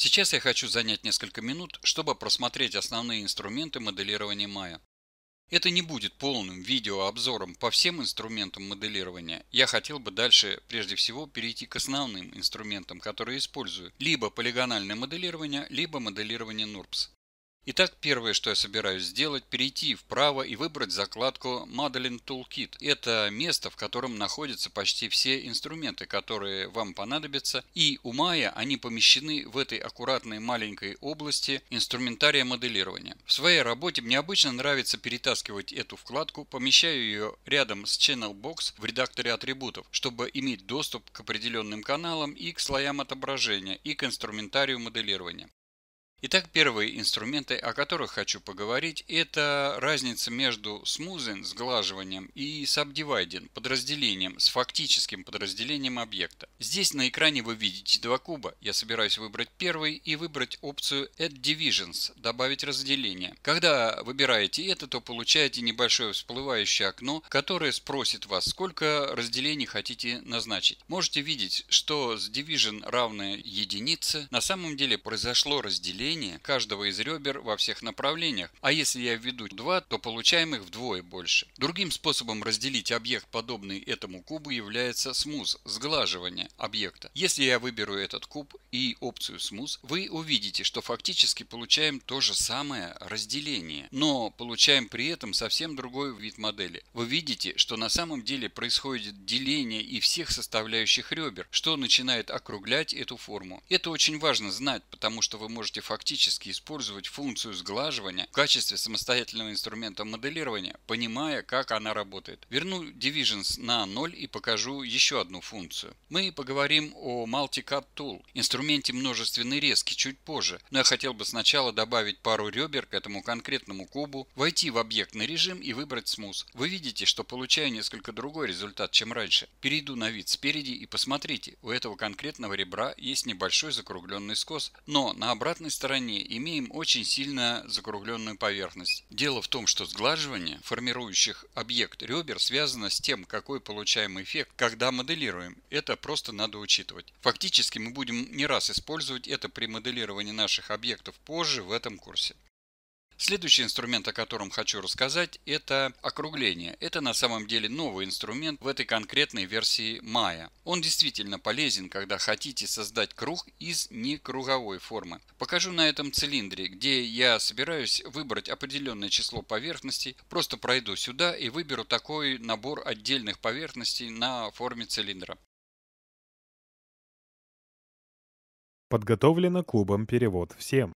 Сейчас я хочу занять несколько минут, чтобы просмотреть основные инструменты моделирования Maya. Это не будет полным видеообзором по всем инструментам моделирования. Я хотел бы дальше прежде всего перейти к основным инструментам, которые использую. Либо полигональное моделирование, либо моделирование NURBS. Итак, первое, что я собираюсь сделать, перейти вправо и выбрать закладку Modeling Toolkit. Это место, в котором находятся почти все инструменты, которые вам понадобятся. И у Maya они помещены в этой аккуратной маленькой области инструментария моделирования. В своей работе мне обычно нравится перетаскивать эту вкладку, помещаю ее рядом с Channel Box в редакторе атрибутов, чтобы иметь доступ к определенным каналам и к слоям отображения, и к инструментарию моделирования. Итак, первые инструменты, о которых хочу поговорить, это разница между смузен, сглаживанием, и subdividing, подразделением, с фактическим подразделением объекта. Здесь на экране вы видите два куба. Я собираюсь выбрать первый и выбрать опцию Add Divisions, добавить разделение. Когда выбираете это, то получаете небольшое всплывающее окно, которое спросит вас, сколько разделений хотите назначить. Можете видеть, что с Division равное единице. На самом деле произошло разделение давление каждого из ребер во всех направлениях, а если я введу 2, то получаем их вдвое больше. Другим способом разделить объект, подобный этому кубу, является смуз – сглаживание объекта. Если я выберу этот куб и опцию смуз, вы увидите, что фактически получаем то же самое разделение, но получаем при этом совсем другой вид модели. Вы видите, что на самом деле происходит деление и всех составляющих ребер, что начинает округлять эту форму. Это очень важно знать, потому что вы можете фактически фактически использовать функцию сглаживания в качестве самостоятельного инструмента моделирования, понимая, как она работает. Верну Divisions на 0 и покажу еще одну функцию. Мы поговорим о Multicut Tool, инструменте множественной резки чуть позже, но я хотел бы сначала добавить пару ребер к этому конкретному кубу, войти в объектный режим и выбрать Smooth. Вы видите, что получаю несколько другой результат, чем раньше. Перейду на вид спереди и посмотрите, у этого конкретного ребра есть небольшой закругленный скос, но на обратной стороне стороне имеем очень сильно закругленную поверхность. Дело в том, что сглаживание формирующих объект ребер связано с тем, какой получаем эффект, когда моделируем. Это просто надо учитывать. Фактически мы будем не раз использовать это при моделировании наших объектов позже в этом курсе. Следующий инструмент, о котором хочу рассказать, это округление. Это на самом деле новый инструмент в этой конкретной версии Maya. Он действительно полезен, когда хотите создать круг из некруговой формы. Покажу на этом цилиндре, где я собираюсь выбрать определенное число поверхностей. Просто пройду сюда и выберу такой набор отдельных поверхностей на форме цилиндра. Подготовлено клубом «Перевод всем».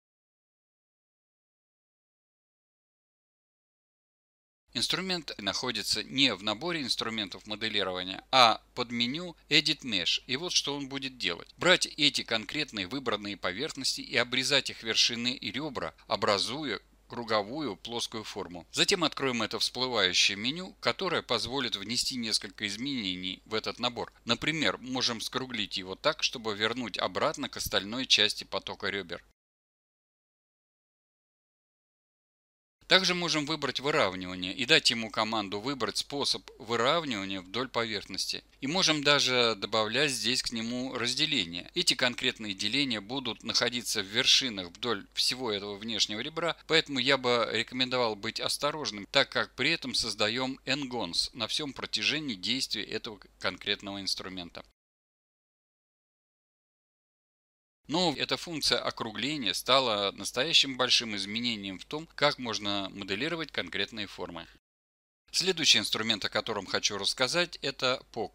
Инструмент находится не в наборе инструментов моделирования, а под меню Edit Mesh. И вот что он будет делать. Брать эти конкретные выбранные поверхности и обрезать их вершины и ребра, образуя круговую плоскую форму. Затем откроем это всплывающее меню, которое позволит внести несколько изменений в этот набор. Например, можем скруглить его так, чтобы вернуть обратно к остальной части потока ребер. Также можем выбрать выравнивание и дать ему команду выбрать способ выравнивания вдоль поверхности. И можем даже добавлять здесь к нему разделение. Эти конкретные деления будут находиться в вершинах вдоль всего этого внешнего ребра, поэтому я бы рекомендовал быть осторожным, так как при этом создаем n на всем протяжении действия этого конкретного инструмента. Но эта функция округления стала настоящим большим изменением в том, как можно моделировать конкретные формы. Следующий инструмент, о котором хочу рассказать, это POC.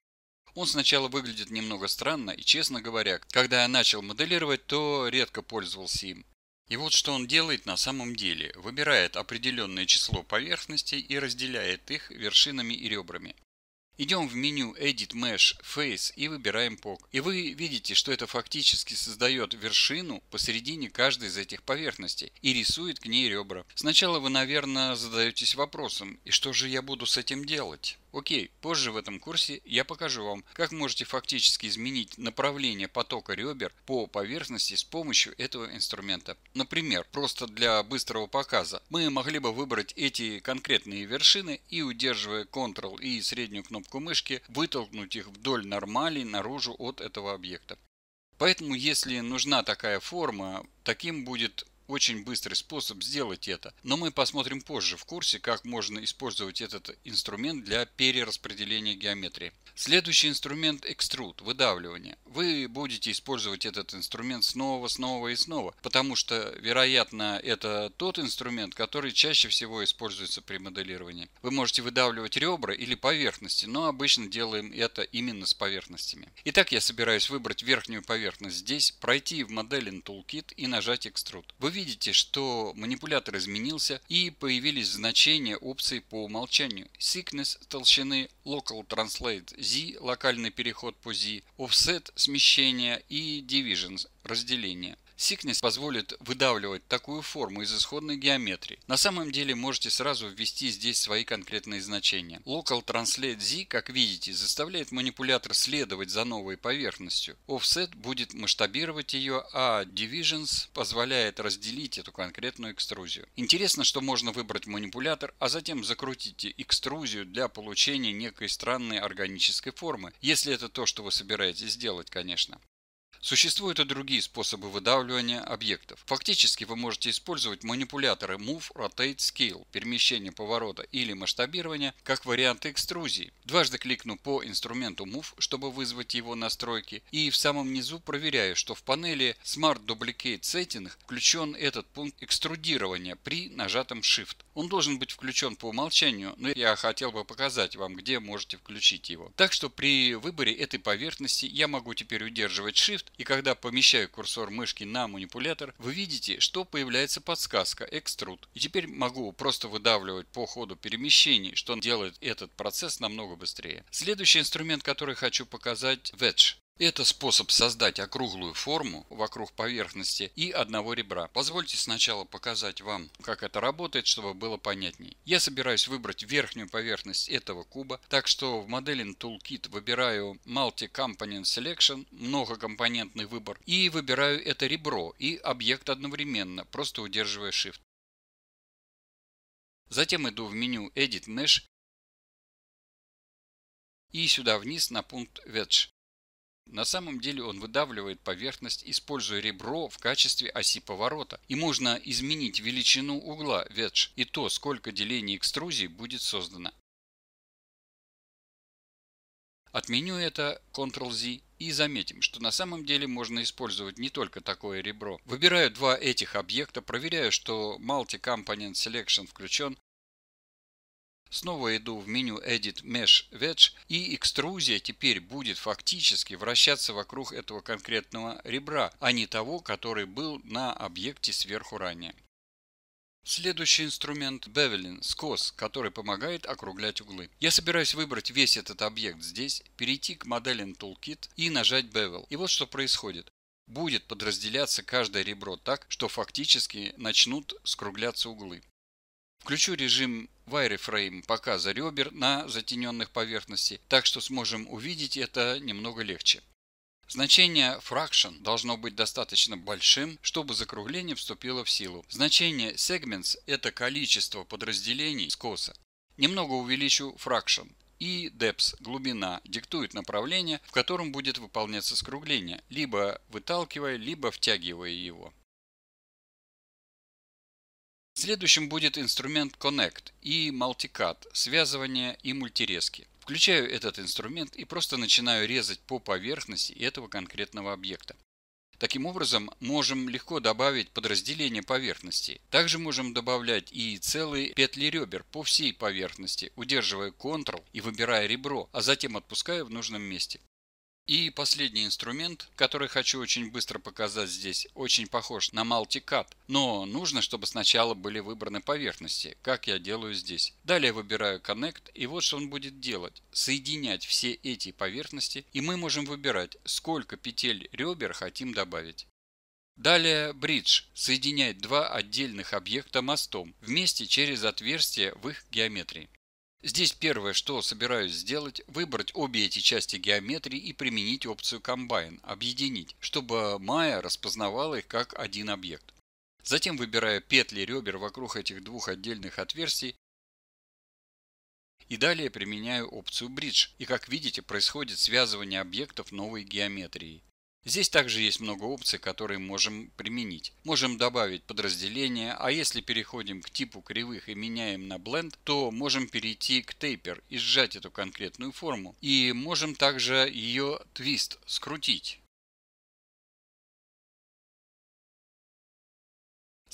Он сначала выглядит немного странно, и честно говоря, когда я начал моделировать, то редко пользовался им. И вот что он делает на самом деле. Выбирает определенное число поверхностей и разделяет их вершинами и ребрами. Идем в меню Edit Mesh Face и выбираем Pog. И вы видите, что это фактически создает вершину посередине каждой из этих поверхностей и рисует к ней ребра. Сначала вы, наверное, задаетесь вопросом, и что же я буду с этим делать? Окей, позже в этом курсе я покажу вам, как можете фактически изменить направление потока ребер по поверхности с помощью этого инструмента. Например, просто для быстрого показа мы могли бы выбрать эти конкретные вершины и удерживая Ctrl и среднюю кнопку мышки вытолкнуть их вдоль нормалей наружу от этого объекта. Поэтому, если нужна такая форма, таким будет очень быстрый способ сделать это, но мы посмотрим позже в курсе, как можно использовать этот инструмент для перераспределения геометрии. Следующий инструмент – Extrude – выдавливание. Вы будете использовать этот инструмент снова, снова и снова, потому что, вероятно, это тот инструмент, который чаще всего используется при моделировании. Вы можете выдавливать ребра или поверхности, но обычно делаем это именно с поверхностями. Итак, я собираюсь выбрать верхнюю поверхность здесь, пройти в Modeling Toolkit и нажать Extrude. Вы видите, что манипулятор изменился и появились значения опций по умолчанию. Sickness толщины, Local Translate Z, локальный переход по Z, Offset смещение и Divisions разделение. Sickness позволит выдавливать такую форму из исходной геометрии. На самом деле можете сразу ввести здесь свои конкретные значения. Local Translate Z, как видите, заставляет манипулятор следовать за новой поверхностью. Offset будет масштабировать ее, а Divisions позволяет разделить эту конкретную экструзию. Интересно, что можно выбрать манипулятор, а затем закрутите экструзию для получения некой странной органической формы, если это то, что вы собираетесь сделать, конечно. Существуют и другие способы выдавливания объектов. Фактически вы можете использовать манипуляторы Move, Rotate, Scale, перемещение поворота или масштабирование как варианты экструзии. Дважды кликну по инструменту Move, чтобы вызвать его настройки, и в самом низу проверяю, что в панели Smart Duplicate Setting включен этот пункт экструдирования при нажатом Shift. Он должен быть включен по умолчанию, но я хотел бы показать вам, где можете включить его. Так что при выборе этой поверхности я могу теперь удерживать Shift и когда помещаю курсор мышки на манипулятор, вы видите, что появляется подсказка «Экструд». И теперь могу просто выдавливать по ходу перемещений, что делает этот процесс намного быстрее. Следующий инструмент, который хочу показать – Wedge. Это способ создать округлую форму вокруг поверхности и одного ребра. Позвольте сначала показать вам, как это работает, чтобы было понятнее. Я собираюсь выбрать верхнюю поверхность этого куба, так что в Modeling Toolkit выбираю Multi Component Selection, многокомпонентный выбор, и выбираю это ребро и объект одновременно, просто удерживая Shift. Затем иду в меню Edit Mesh и сюда вниз на пункт Wedge. На самом деле он выдавливает поверхность, используя ребро в качестве оси поворота. И можно изменить величину угла ведж и то, сколько делений экструзии будет создано. Отменю это Ctrl-Z и заметим, что на самом деле можно использовать не только такое ребро. Выбираю два этих объекта, проверяю, что Multi Component Selection включен, Снова иду в меню Edit Mesh Wedge и экструзия теперь будет фактически вращаться вокруг этого конкретного ребра, а не того, который был на объекте сверху ранее. Следующий инструмент – Beveling, скос, который помогает округлять углы. Я собираюсь выбрать весь этот объект здесь, перейти к Modeling Toolkit и нажать Bevel. И вот что происходит. Будет подразделяться каждое ребро так, что фактически начнут скругляться углы. Включу режим wireframe показа ребер на затененных поверхностях, так что сможем увидеть это немного легче. Значение fraction должно быть достаточно большим, чтобы закругление вступило в силу. Значение segments – это количество подразделений скоса. Немного увеличу fraction. И depth – глубина – диктует направление, в котором будет выполняться скругление, либо выталкивая, либо втягивая его. Следующим будет инструмент Connect и Multicut, связывание и мультирезки. Включаю этот инструмент и просто начинаю резать по поверхности этого конкретного объекта. Таким образом, можем легко добавить подразделение поверхности. Также можем добавлять и целые петли ребер по всей поверхности, удерживая Ctrl и выбирая ребро, а затем отпуская в нужном месте. И последний инструмент, который хочу очень быстро показать здесь, очень похож на MultiCAD, но нужно, чтобы сначала были выбраны поверхности, как я делаю здесь. Далее выбираю Connect и вот что он будет делать. Соединять все эти поверхности и мы можем выбирать, сколько петель ребер хотим добавить. Далее Bridge соединяет два отдельных объекта мостом вместе через отверстие в их геометрии. Здесь первое, что собираюсь сделать, выбрать обе эти части геометрии и применить опцию Combine, объединить, чтобы Maya распознавала их как один объект. Затем выбираю петли ребер вокруг этих двух отдельных отверстий и далее применяю опцию Bridge. И как видите, происходит связывание объектов новой геометрии. Здесь также есть много опций, которые можем применить. Можем добавить подразделение, а если переходим к типу кривых и меняем на Blend, то можем перейти к Taper и сжать эту конкретную форму. И можем также ее twist, скрутить.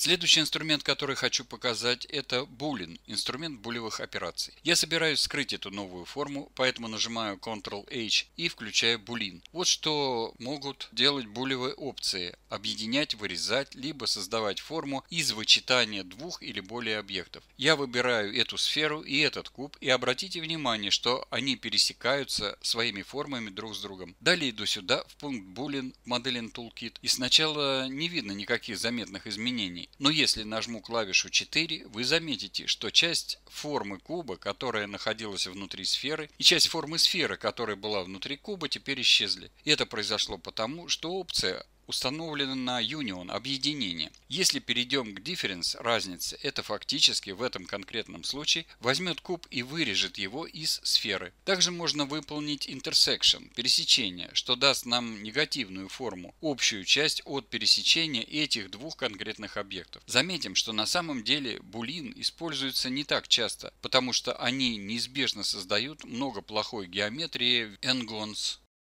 Следующий инструмент, который хочу показать, это Boolean, инструмент булевых операций. Я собираюсь скрыть эту новую форму, поэтому нажимаю Ctrl-H и включаю Boolean. Вот что могут делать булевые опции. Объединять, вырезать, либо создавать форму из вычитания двух или более объектов. Я выбираю эту сферу и этот куб, и обратите внимание, что они пересекаются своими формами друг с другом. Далее иду сюда, в пункт Boolean, Modeling Toolkit, и сначала не видно никаких заметных изменений. Но ну, если нажму клавишу 4, вы заметите, что часть формы куба, которая находилась внутри сферы, и часть формы сферы, которая была внутри куба, теперь исчезли. И Это произошло потому, что опция установлено на union – объединение. Если перейдем к difference – разнице, это фактически в этом конкретном случае возьмет куб и вырежет его из сферы. Также можно выполнить intersection – пересечение, что даст нам негативную форму, общую часть от пересечения этих двух конкретных объектов. Заметим, что на самом деле булин используется не так часто, потому что они неизбежно создают много плохой геометрии в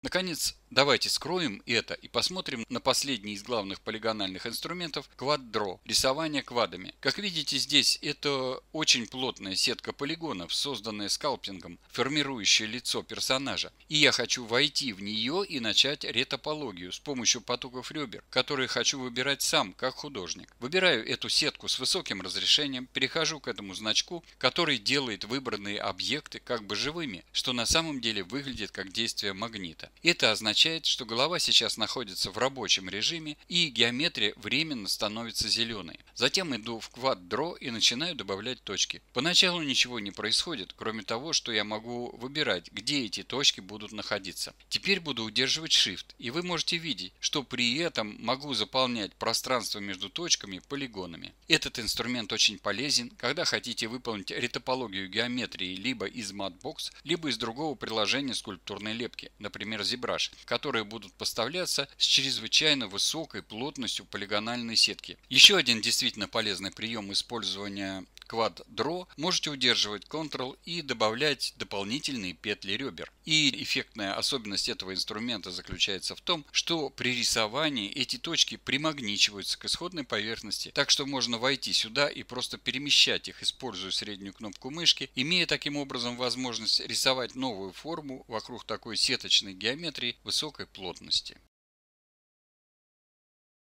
Наконец, давайте скроем это и посмотрим на последний из главных полигональных инструментов – квадро, рисование квадами. Как видите, здесь это очень плотная сетка полигонов, созданная скалпингом, формирующая лицо персонажа. И я хочу войти в нее и начать ретопологию с помощью потоков ребер, которые хочу выбирать сам, как художник. Выбираю эту сетку с высоким разрешением, перехожу к этому значку, который делает выбранные объекты как бы живыми, что на самом деле выглядит как действие магнита. Это означает, что голова сейчас находится в рабочем режиме и геометрия временно становится зеленой. Затем иду в квадро и начинаю добавлять точки. Поначалу ничего не происходит, кроме того, что я могу выбирать, где эти точки будут находиться. Теперь буду удерживать Shift, и вы можете видеть, что при этом могу заполнять пространство между точками полигонами. Этот инструмент очень полезен, когда хотите выполнить ретопологию геометрии либо из Matbox, либо из другого приложения скульптурной лепки, например, разебраж, которые будут поставляться с чрезвычайно высокой плотностью полигональной сетки. Еще один действительно полезный прием использования квад-дро, можете удерживать Ctrl и добавлять дополнительные петли ребер. И эффектная особенность этого инструмента заключается в том, что при рисовании эти точки примагничиваются к исходной поверхности, так что можно войти сюда и просто перемещать их, используя среднюю кнопку мышки, имея таким образом возможность рисовать новую форму вокруг такой сеточной геометрии высокой плотности.